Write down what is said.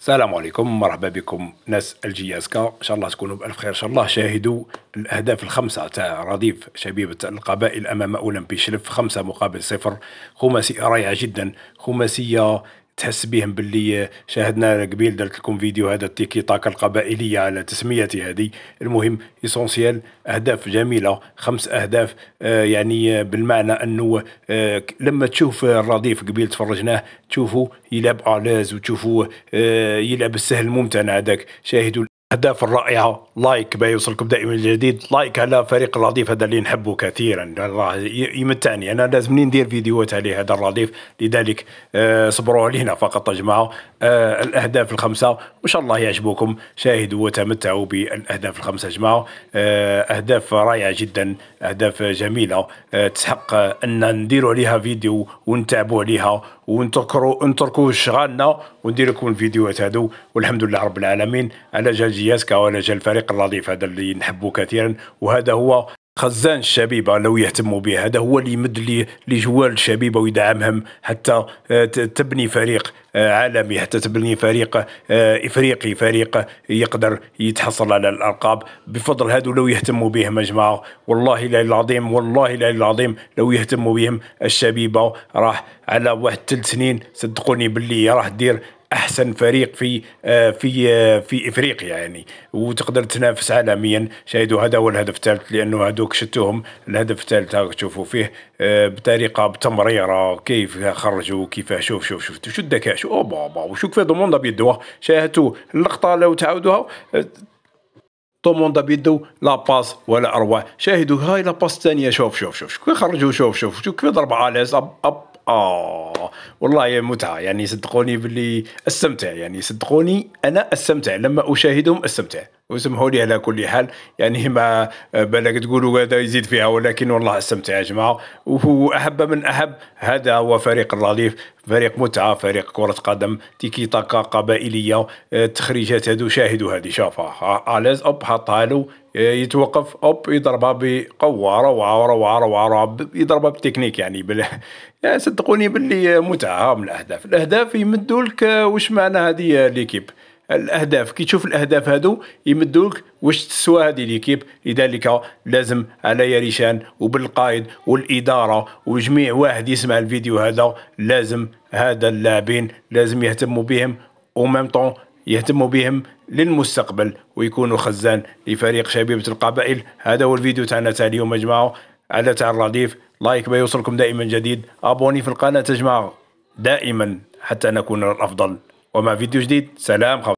السلام عليكم مرحبا بكم ناس الجي اس كا ان شاء الله تكونوا بالف خير ان شاء الله شاهدوا الاهداف الخمسه تاع رديف شبيبه القبائل امام اولمبي شلف خمسة مقابل صفر خماسي رائعه جدا خماسيه تحس بهم باللي شاهدنا قبيل درت لكم فيديو هذا التيكي تاك القبائليه على تسميتي هذه المهم ايسونسيال اهداف جميله خمس اهداف آه، يعني آه، بالمعنى انه آه، لما تشوف الرديف قبيل تفرجناه تشوفه يلعب أعلاز وتشوفوا يلعب السهل الممتنع هذاك شاهدوا أهداف رائعة لايك بيوصلكم دائما الجديد لايك على فريق الرديف هذا اللي نحبه كثيرا الله يمتعني أنا لازم ندير فيديوهات عليه هذا الرديف لذلك آه، صبروا علينا فقط يا جماعة آه، الأهداف الخمسة وإن شاء الله يعجبوكم شاهدوا وتمتعوا بالأهداف الخمسة يا جماعة آه، أهداف رائعة جدا أهداف جميلة تسحق أن نديروا عليها فيديو ونتعبوا عليها ونتركوا نتركوا شغالنا وندير لكم الفيديوهات هذو والحمد لله رب العالمين على جال الانتاجيات جا الفريق اللطيف هذا اللي نحبه كثيرا وهذا هو خزان الشبيبه لو يهتموا به هذا هو اللي يمد لي لجوال الشبيبه ويدعمهم حتى آه، تبني فريق آه، عالمي حتى تبني فريق آه، افريقي فريق يقدر يتحصل على الالقاب بفضل هذو لو يهتموا بهم يا جماعه والله لا العظيم والله لا العظيم لو يهتموا بهم الشبيبه راح على واحد ثلاث سنين صدقوني باللي راح دير احسن فريق في آه، في آه، في افريقيا يعني وتقدر تنافس عالميا شاهدوا هذا هو الهدف الثالث لانه هذوك شتوهم الهدف الثالث تشوفوا فيه آه، بطريقه بتمريره كيف خرجوا كيف شوف شوف شوف شو الذكاء شو بابا وشو كيف دوموندا بيدو شاهدتوا اللقطه لو تعاودوها طوموندا بيدو لا باس ولا اروع شاهدوا هاي لا باس الثانيه شوف شوف شوف كيف خرجوا شوف شوف شوف كيف ضربه على اب اب اه والله يا متعه يعني صدقوني باللي استمتع يعني صدقوني انا استمتع لما اشاهدهم استمتع وسمحوا لي على كل حال يعني ما بالك تقولوا هذا يزيد فيها ولكن والله استمتع يا جماعه واحب من احب هذا هو فريق الرليف فريق متعه فريق كره قدم تيكي تاكا قبائليه التخريجات هذو شاهدوا هذه شافها اليز اب حطها له إيه، يتوقف اوب يضربها بقوه روعه روعه روعه روعه يضربها بالتكنيك يعني بال... يعني صدقوني باللي متعه من الاهداف الاهداف يمدوا لك واش معنى هذه ليكيب الاهداف كي تشوف الاهداف هادو يمدوا لك واش تسوى هذه ليكيب لذلك لازم على يريشان وبالقائد والاداره وجميع واحد يسمع الفيديو هذا لازم هذا اللاعبين لازم يهتموا بهم وميم طون يهتموا بهم للمستقبل ويكونوا خزان لفريق شبيبة القبائل هذا هو الفيديو تاعنا تاع اليوم يا جماعة على تاع الرديف لايك بيوصلكم دائما جديد ابوني في القناة يا دائما حتى نكون الأفضل ومع فيديو جديد سلام خبر.